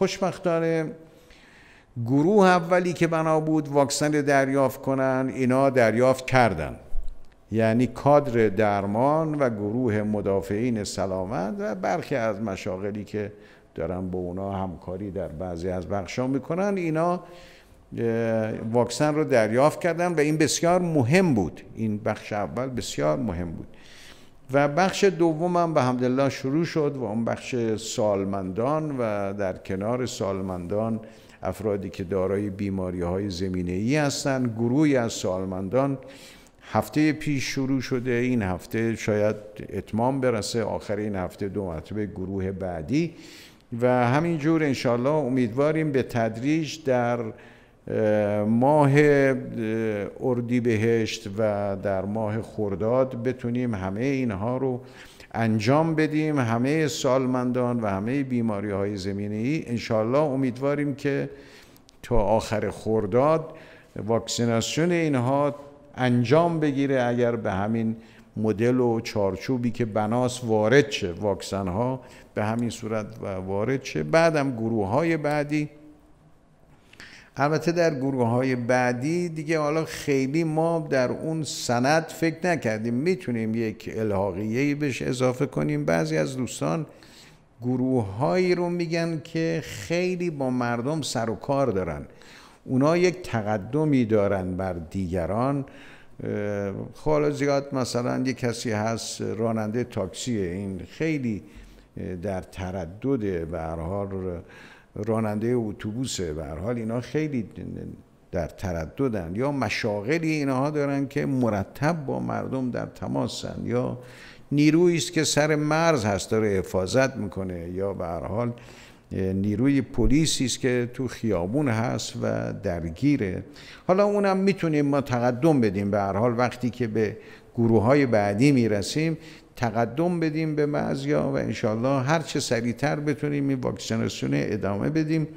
خوشبختانه گروه اولی که بنا بود واکسن دریافت کنن اینا دریافت کردن یعنی کادر درمان و گروه مدافعین سلامت و برخی از مشاغلی که دارن با اونا همکاری در بعضی از بخشا میکنن اینا واکسن رو دریافت کردن و این بسیار مهم بود این بخش اول بسیار مهم بود و بخش دومم به همدلله شروع شد و اون بخش سالمندان و در کنار سالمندان افرادی که دارای بیماری های زمینه ای هستند گروهی از سالمندان هفته پیش شروع شده این هفته شاید اتمام برسه آخر این هفته دو مرتبه گروه بعدی و همینجور انشالله امیدواریم به تدریج در ماه اردیبهشت و در ماه خرداد بتونیم همه اینها رو انجام بدیم همه سالمندان و همه بیماری های زمینه ای انشالله امیدواریم که تا آخر خرداد واکسیناسیون اینها انجام بگیره اگر به همین مدل و چارچوبی که بناس وارد شه واکسن ها به همین صورت وارد شه بعدم گروه های بعدی البته در گروه های بعدی دیگه حالا خیلی ما در اون سند فکر نکردیم میتونیم یک الحاقیه بهش اضافه کنیم بعضی از دوستان گروه هایی رو میگن که خیلی با مردم سر و کار دارن اونا یک تقدمی دارن بر دیگران خالا خب، زیاد مثلا یک کسی هست راننده تاکسیه این خیلی در تردد و راننده اتوبوسه به حال اینا خیلی در ترددند یا مشاغلی اینها دارن که مرتب با مردم در تماسن یا نیرویی است که سر مرز هست داره حفاظت میکنه یا به هر حال نیروی پلیسی است که تو خیابون هست و درگیره حالا اونم میتونیم ما تقدم بدیم به هر حال وقتی که به گروه های بعدی میرسیم تقدم بدیم به بعضیا و انشالله هر چه سریعتر بتونیم این واکسیناسیون ادامه بدیم